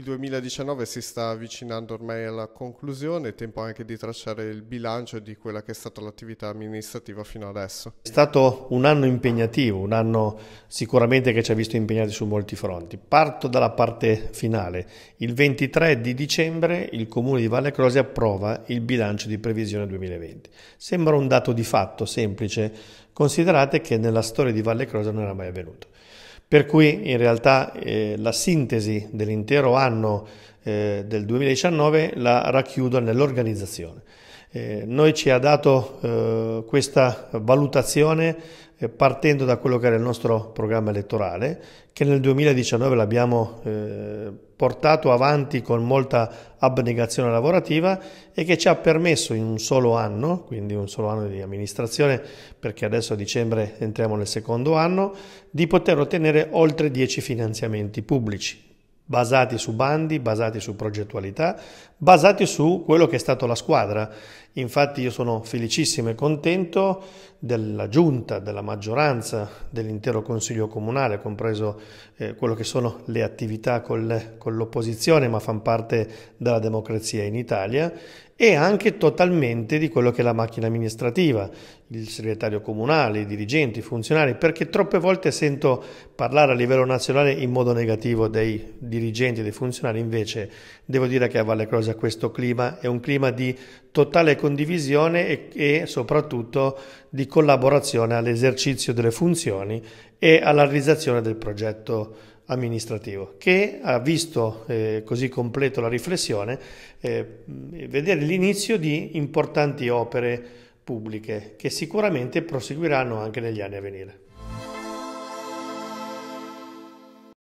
Il 2019 si sta avvicinando ormai alla conclusione, è tempo anche di tracciare il bilancio di quella che è stata l'attività amministrativa fino adesso. È stato un anno impegnativo, un anno sicuramente che ci ha visto impegnati su molti fronti. Parto dalla parte finale. Il 23 di dicembre il Comune di Valle Crosi approva il bilancio di previsione 2020. Sembra un dato di fatto semplice, considerate che nella storia di Valle Crosi non era mai avvenuto. Per cui in realtà eh, la sintesi dell'intero anno eh, del 2019 la racchiudo nell'organizzazione. Eh, noi ci ha dato eh, questa valutazione eh, partendo da quello che era il nostro programma elettorale, che nel 2019 l'abbiamo eh, portato avanti con molta abnegazione lavorativa e che ci ha permesso in un solo anno, quindi un solo anno di amministrazione, perché adesso a dicembre entriamo nel secondo anno, di poter ottenere oltre 10 finanziamenti pubblici basati su bandi, basati su progettualità, basati su quello che è stato la squadra. Infatti io sono felicissimo e contento della giunta, della maggioranza, dell'intero Consiglio Comunale, compreso eh, quello che sono le attività col, con l'opposizione, ma fanno parte della democrazia in Italia e anche totalmente di quello che è la macchina amministrativa, il segretario comunale, i dirigenti, i funzionari, perché troppe volte sento parlare a livello nazionale in modo negativo dei dirigenti, dei funzionari, invece devo dire che a Valle Crosa questo clima è un clima di totale condivisione e, e soprattutto di collaborazione all'esercizio delle funzioni e alla realizzazione del progetto amministrativo, che ha visto eh, così completo la riflessione, eh, vedere l'inizio di importanti opere pubbliche che sicuramente proseguiranno anche negli anni a venire.